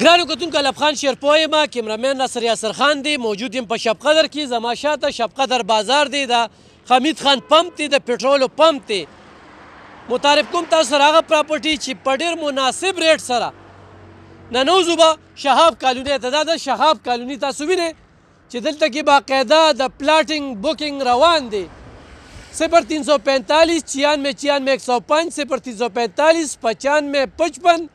ګرانو کتونکو لبخان شیرپوی ما کیمرامین نصر یاسر خان دی موجود یم په شب قدر کې زما شاته شب قدر بازار دی دا حمید خان پمپ دی د پټرولو پمپ دی متعارف کوم تاسو سره هغه پراپرټي چې په ډېر مناسب ریټ سره ننوزو به شهاب کالونی ته دا د شهاب کالونی تاسو وینئ چې دلته کې باقاعده د پلاټینګ بوکینګ روان دی صفر تین سو پینتالیس چھیانوے چھیانوے ایک سو پانچ صفر تین سو پینتالیس پچانوے پچپن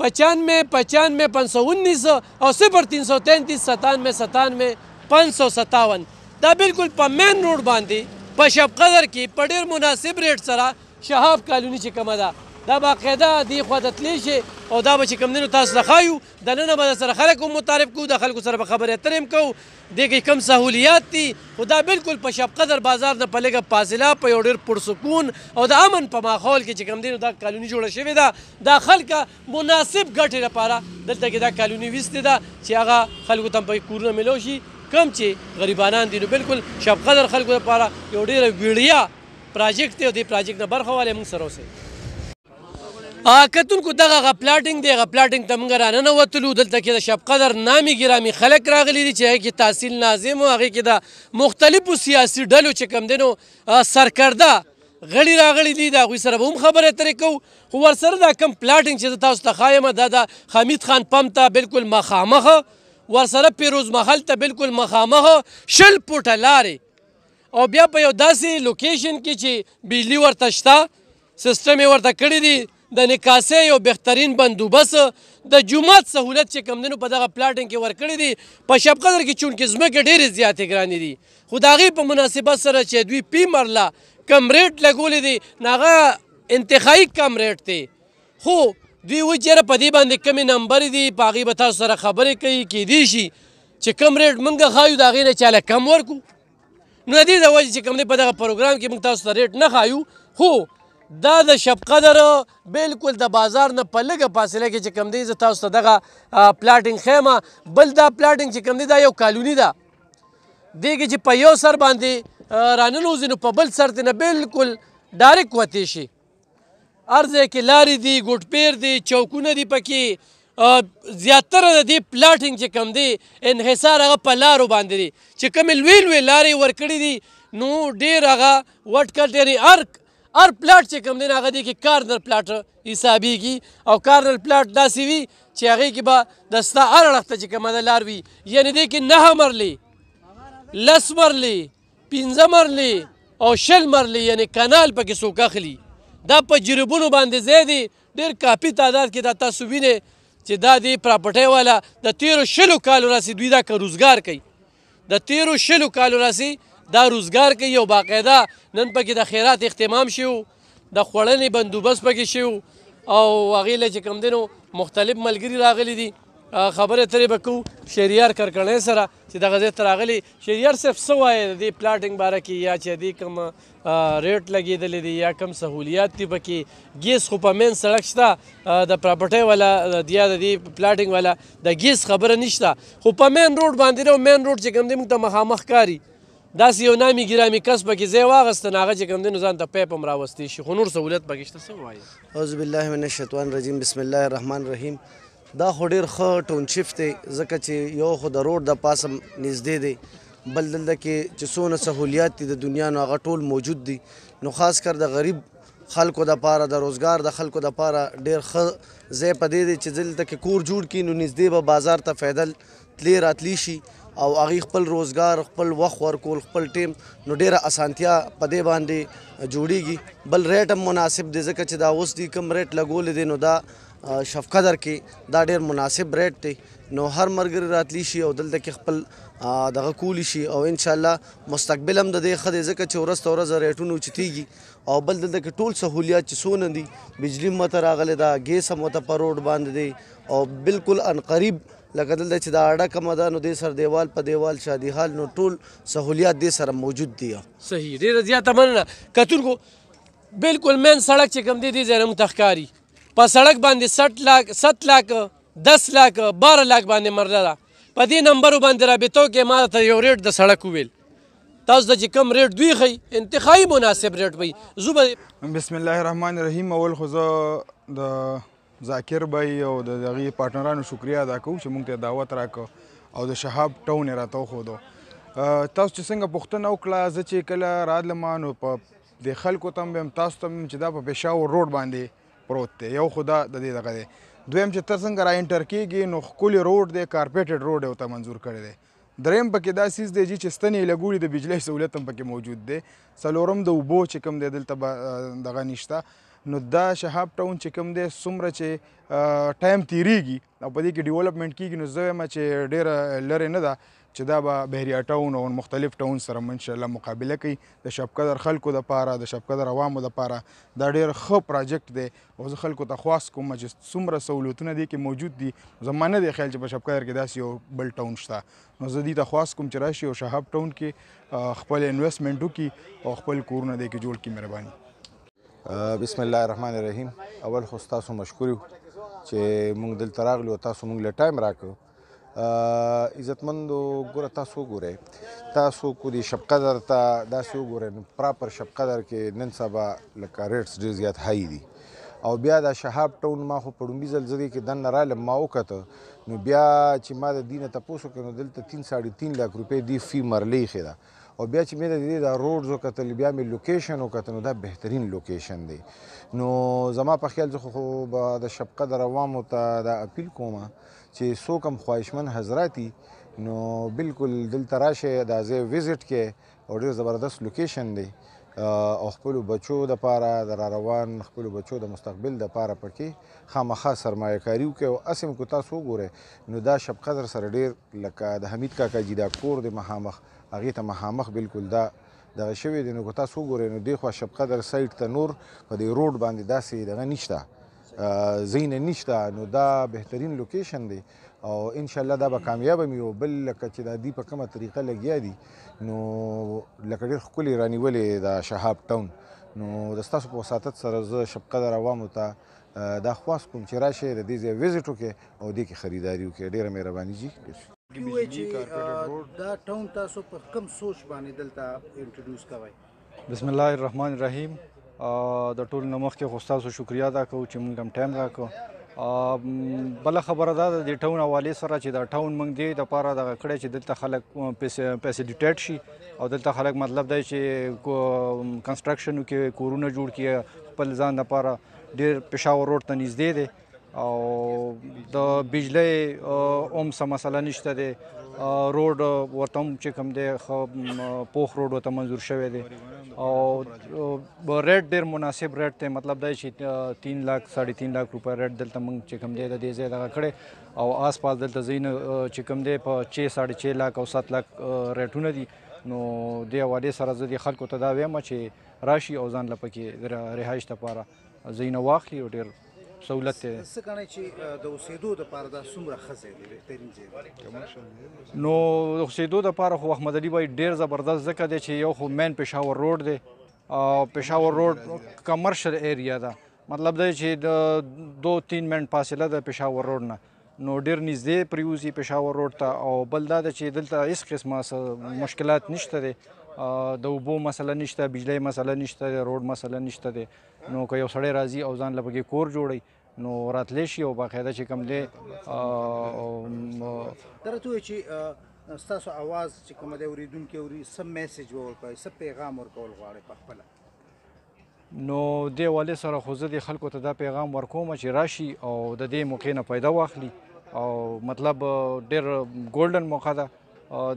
पचानवे पचानवे पाँच सौ उन्नीस और सिफर तीन सौ तैंतीस सतानवे सतानवे पाँच सौ सत्तावन دا بالکل په مین روډ باندې په شب قدر کې په ډیر مناسب ریټ سره شهاب کالونی چې کومه ده دا باقاعده دی خوا ته تلی شي او دا به چې کوم دینو تاسو لخایو دننه به سره خلک هم متعارف کوو د خلکو سره به خبرې اترې هم کوو دې کې کم سهولیات دي خو دا بالکل په شب قدر بازار نه په لږه فاصله په یو ډېر پرسکون او د امن په ماحول کې چې کوم دینو دا کالونی جوړه شوې ده دا خلک مناسب ګټې لپاره دلته کې دا کالونی وستې ده چې هغه خلکو ته په کورونه ملو شي کم چې غریبانان دي نو بالکل شب قدر خلکو لپاره یو ډېر ویړیا پراجیکټ دی او دې پراجیکټ نه برخه والے موږ سره اوسئ کتونکو دغه غپلاټینګ دی غپلاټینګ ته موږ راننه وتلو دلته کې د شب قدر نامي ګرامي خلک راغلي دي چې هغې کې تحصیل ناظم او هغې کې د مختلفو سیاسي ډلو چې کوم دی نو سرکرده غړي راغلي دي د هغوی سره به هم خبرې اترې کوو خو ورسره دا کم پلاټینګ چې زه تاسو ته ښایم دا د حمید خان پم ته بلکل مخامخه ورسره پیروز محل ته بلکل مخامخه شل پوټه لارې او بیا په یو داسې لوکیشن کې چې بجلی ورته شته سیستم یې ورته کړی دی د نکاسې یو بهترین بندوبست د جمعات سهولت چې کم دنو په دغه پلاټینګ کې ورکړی دی په شب قدر کې چونکې ځمکې ډېرې زیاتې ګرانې دي خو د هغې په مناسبت سره چې دوی پی مرله کم ریټ لګولی دی نو هغه انتخایي کم ریټ دی خو دوی و چېره په دې باندې کمې نمبرې دي په هغې به تاسو سره خبرې کوي کیدی شي چې کم ریټ موږ خایو د هغې نه چاله کم ورکو نو د دې د وجې چې کوم دی په دغه پروګرام کې موږ تاسو ته ریټ نه خایو خو دا د شب قدر بالکل د بازار نه په لږه فاصله کې چې کم دی زه تاسو ته دغه پلاټینګ خیمه بل دا پلاټینګ چې کم دی دا یو کالوني ده دې کې چې په یو سر باندې راننوځي نو په بل سر نه بالکل ډایرک وتی شي ارزه کې لارې دي ګوټپیر دي چوکونه دي پکې زیاتره د دې پلاټینګ چې کم دی انحصار هغه په لارو باندې دي چې کومې لوی لوی لارې ورکړې دي نو ډېر هغه وټکل ډېرې ارک هر پلاټ چې کوم دی نو هغه دې کې کارنر پلاټ حسابېږي او کارنر پلاټ داسې وي چې هغې کې به د ستا هر اړخ ته چې کومه ده لار وي یعنې دې کې نهه مرلې لس مرلې پنځه مرلې او شل مرلې یعنې کانال پکې څوک اخلي دا په جربونو باندې ځای دی ډېر کافي تعداد کې دا تاسو وینئ چې دا دی پراپرټۍ والا د تیرو شلو کالو راسې دوی دا که روزګار کوي د تیرو شلو کالو راسې دا روزګار کوي او باقاعده نن پکې د خیرات اختمام شو د خوړنې بندوبست پکې شو او هغې له چې کوم دینو مختلف ملګري راغلي دي خبره ترې به کوو شهریار کرکړۍ سره چې دغه ځای ته راغلي شهریار صاحب څه وایي د دې پلاټینګ باره کې یا چې دې کوم ریټ لګېدلی دی یا کوم سهولیات دي پکې ګیس خو په مین سړک شته د پراپرټۍ والا یا د دې پلاټینګ والا د ګیس خبره نشته خو په مین روډ باندې او مین روډ چې کوم دی موږ ته مخامخ کاري داسې یو نامي ګرامي کس پکې ځای واغست نه هغه چې کوم دی نو ځان ته پیپ هم راوستی شي خو نور سهولت پکې شته څه ووایي اعوذ بالله من الشیطان الرجیم بسم الله الرحمن الرحیم دا خو ډیر ښه ټون شیفت دی ځکه چې یو خو د روډ د پاسه نږدې دی بل دلته کې چې څونه سہولیات دي د دنیا نو هغه ټول موجود دي نو خاص کر د غریب خلکو د پاره د روزګار د خلکو د پاره ډیر ښه ځای پدې دي چې دلته کې کور جوړ کین نو نږدې به بازار ته فیدل تلی راتلی شي او هغه خپل روزګار خپل وخت ورکول خپل ټیم نو ډیره اسانتیا په دې باندې جوړیږي بل ریټ هم مناسب دی ځکه چې دا اوس دی کم ریټ لګول دي نو دا شفقدر کې دا ډیر مناسب ریټ دی نو هر مرګر راتلی شي او دلته کې خپل دغه کولی شي او ان شاء الله مستقبل هم د دې خدای ځکه چې ورسته ورځ ریټونو چتیږي او بل دلته کې ټول سہولیات چې سونه دي بجلی مته راغله دا ګیس هم ته پروډ باندې دي او بالکل ان قریب لکه دلته چې دا اړه کوم ده نو دې سر دیوال په دیوال شادي حال نو ټول سہولیات دې سره موجود دي صحیح ډیره زیاته مننه کتونکو بالکل مین سړک چې کوم دی دې ځای نه متخکاری په سړک باندې 60 لاک 7 لاک 10 لاک 12 لاک باندې مرله په دې نمبر باندې رابطو کې ما ته یو ریټ د سړک ویل تاسو د چې کم ریټ دوی خي انتخابي مناسب ریټ وي زوب بسم الله الرحمن الرحیم اول خو زه د ذاکر بای او د دغه پارتنرانو شکریا ادا کوم چې مونږ ته دعوت راکړه او د شهاب ټاون راته خو دو تاسو چې څنګه پښتنه وکړه ځکه چې کله رادلمانو په د خلکو تم به تاسو تم چې دا په پېښور روډ باندې پروت دی یو خدا د دې دغه دی دویم چې تر څنګه را انټر کیږي نو خولي روډ دی کارپېټډ روډ یو ته منزور کړی دی دریم پکې دا سیس دی چې ستنې لګوري د بجلی سہولت هم پکې موجود دی څلورم د اوبو چې کوم دی دلته دغه نشته نو دا شهاب ټاون چې کوم دی څومره چې ټایم تیریږي او په دې کې ډیولپمنټ کیږي نو زه وایم چې ډېره لرې نه ده چې دا به بهریا ټاون او مختلف ټاون سره ان شاء الله مقابله کوي د شبقدر خلکو لپاره د شبقدر عوامو لپاره دا ډېر ښه پروجیکټ دی او زه خلکو ته خواست کوم چې څومره سہولتونه دي کې موجود دي زما نه دی خیال چې په شبقدر کې داسې یو بل ټاون شته نو زه دې ته خواست کوم چې راشي او شهاب ټاون کې خپل انویسټمنټ وکړي او خپل کورونه دې کې جوړ کړي مهرباني بسم الله الرحمن الرحیم اول خو تاسو مشکور چې موږ دلته راغلو تاسو موږ له ټایم راکړو عزتمندو ګوره تاسو ګوره تاسو کو دي شب قدر ته داسې وګوره پراپر شب قدر کې نن سبا لکه ریټس ډېر زیات هاي دي او بیا د شهاب ټاون ما خو پړومبي زلزلې کې دن رااله ما وکړه نو بیا چې ما د دینه تاسو کړو دلته 3.5 لاک روپۍ دی فی مرلې خې ده او بیا چې مې د دې د روډز او کتل بیا مې لوکیشن او کتنو دا بهترین لوکیشن دی نو زما په خیال زه خو به د شبقدر عوامو ته دا اپیل کوم چې څوک هم خواهشمن حضراتي نو بالکل دلته راشه دا زه وزټ کې او ډېر زبردست لوکیشن دی او خپل بچو د پاره د روان خپل بچو د مستقبل د پاره پکې خامخا سرمایه کاری وکي او اسیم کو تاسو وګوره نو دا شب قدر سره ډیر لکه د حمید کاکا جی دا کور د مخامخ هغه ته مخامخ بالکل دا دغه شوی دی نو کو تاسو وګورئ نو دی خو شب قدر سایت ته نور په دې روډ باندې داسې دغه نشته زینه نشته نو دا بهترین لوکیشن دی او ان شاء الله دا به کامیاب میو بل لکه چې دا دی په کومه طریقه لګیا دي نو لکه ډیر خولي رانیولې دا شهاب ټاون نو د ستاسو په وساتت سره زه شبقدر عوامو ته دا خواست کوم چې راشه د دې ځای وزټ وکړي او دې کې خریداري وکړي ډیره مهرباني جی دا ټاون تاسو په کم سوچ باندې دلته انټروډوس کوي بسم الله الرحمن الرحیم د ټول نمخ کې خو تاسو شکریا ادا کوم چې موږ هم ټایم راکو بل خبره ده د ټاون حواله سره چې دا ټاون موږ دی د پاره د کړه چې دلته خلک پیسې ډیټیټ شي او دلته خلک مطلب دی چې کنستراکشن کې کورونه جوړ کړي خپل ځان د پاره ډیر پېښور روډ ته نږدې دی او د بجلی اوم سم مسله نشته دی روډ ورته چې کوم دی پوخ روډ ورته منزور شوی دی او ریټ ډیر مناسب ریټ دی مطلب دا چې 3 لک 3.5 لک روپیا ریټ دلته موږ چې کوم دی د دې ځای دغه کړي او آس پاس دلته زین چې کوم دی په 6 6.5 لک او 7 لک ریټونه دي نو د حواله سره زه د خلکو ته دا وایم چې راشي او ځان لپاره کې رهایش ته پاره زین واخلي او ډیر سہولت ته څه کنه چې د اوسېدو د پاره د سمره خزه دی ترين ځای نو د اوسېدو د پاره خو احمد علي بای ډیر زبردست ځکه دی چې یو خو مین پېښور روډ دی او پېښور روډ کمرشل ایریا ده مطلب دی چې د 2-3 منټ فاصله د پېښور روډ نه نو ډیر نږدې پریوزي پېښور روډ ته او بل دا چې دلته هیڅ قسمه مشکلات نشته دي د وبو مسله نشته بجلی مسله نشته روډ مسله نشته دی نو که یو سړی راځي او ځان لپاره کور جوړي نو راتلی شي او باقاعده چې کوم دی درته چې ستاسو आवाज چې کوم دی اوریدونکو اوري سم میسج ورکړي سم پیغام ورکول غواړي په خپل نو دې والي سره خو زه د خلکو ته دا پیغام ورکوم چې راشي او د دې موقع نه پیدا واخلي او مطلب ډېر ګولډن موقع ده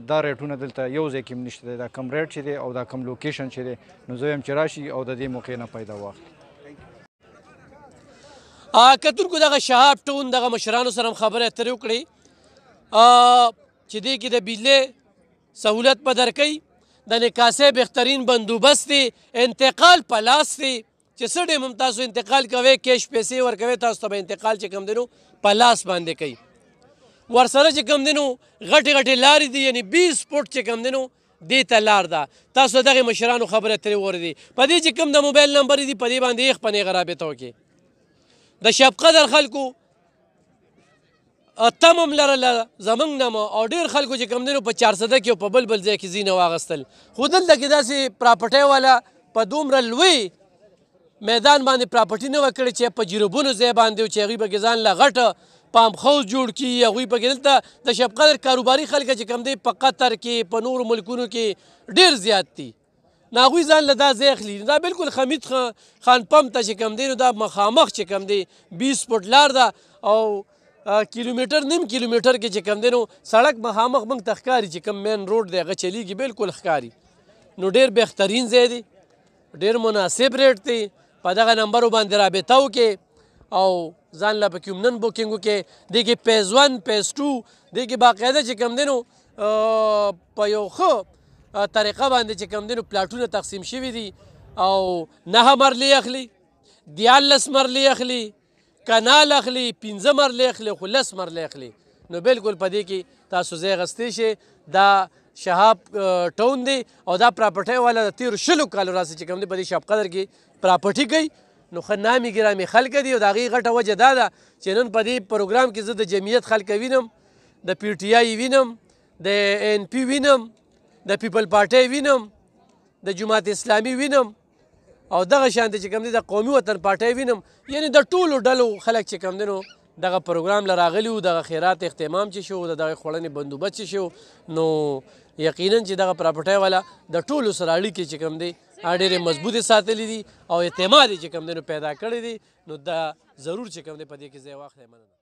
دا ریټونه دلته یو ځای کې نشته دا کم ریټ چې دی او دا کم لوکیشن چې دی نو زه هم چې راشي او د دې موقع نه پیدا واخلي ا کتونکو دغه شهاب ټون دغه مشرانو سره خبره اترې وکړي ا چې دې کې د بیلې سہولت په درکې د نکاسې بهترین بندوبست دی انتقال په لاس دی چې سړې ممتازو انتقال کوي کیش پیسې ورکوي تاسو ته انتقال چې کم دینو په لاس باندې کوي ورسره چې کم دینو غټي غټي لارې دي یعنی 20 فوټ چې کم دینو دې ته لار ده تاسو دغه مشرانو خبره ترې وردی په دې چې کم د موبایل نمبر دی په دې باندې خپل غرابې توکي د شپ قدر خلکو تمم لرله زمنګ نامه او ډیر خلکو چې کم دینو په 400 کې په بل بل ځای کې زینه واغستل خو دلته کې داسې پراپرټي والا په دومره لوی میدان باندې پراپرټي نه وکړي چې په جریبونو ځای باندې چې غیب غزان لا غټه پامخوز جوړ کی هغه په دلته د شپقدر کاروباري خلک چې کم دی په قطر کې په نور ملکونو کې ډیر زیات دي ناغوی ځان له دا ځای اخلي دا بالکل خمید خان پم ته چې کم دی نو دا مخامخ چې کم دی 20 فټ لار ده او کیلومتر نیم کیلومتر کې چې کم دی نو سړک مخامخ موږ تخکاری چې کم مین روډ دی هغه چلیږي بالکل ښکاری نو ډیر بهترین ځای دی ډیر مناسب ریټ دی په دغه نمبر باندې رابطه وکړئ او ځان لا پکې نن بوکینګ کې دغه پیز 1 پیز 2 دغه باقاعده چې کم دینو په یو خو طریقه باندې چې کم دینو پلاټونه تقسیم شوی دي او نه مرلی اخلي دیالس مرلی اخلي کنال اخلي پنځه مرلی اخلي خلص مرلی اخلي نو بالکل پدې کې تاسو زه غستې شي دا شهاب ټاون دی او دا پراپرټي والا د تیر شلو کالو راځي چې کوم دی په دې شاپ قدر کې پراپرټي کوي نو خه نامي ګرامي خلک دي او د هغې غټه وجه دا ده چې نن په دې پروګرام کې زه د جمعیت خلک وینم د پی ټی آی وینم د ان پی وینم د پیپل پارټۍ وینم د جماعت اسلامي وینم او دغه شانته چې کوم دي د قومي وطن پارټۍ وینم یعنی د ټولو ډلو خلک چې کوم دي نو دغه پروګرام لراغلی وو دغه خیرات اختمام چې شو دغه خوړنې بندوبست چې شو نو یقینا چې دغه پراپرټۍ والا د ټولو سره اړیکې چې کوم دي ډېرې مضبوطې ساتلې دي او اعتماد یې چې کوم دی نو پیدا کړی دی نو دا ضرور چې کوم دی په دې کې ځای واخلئ مننه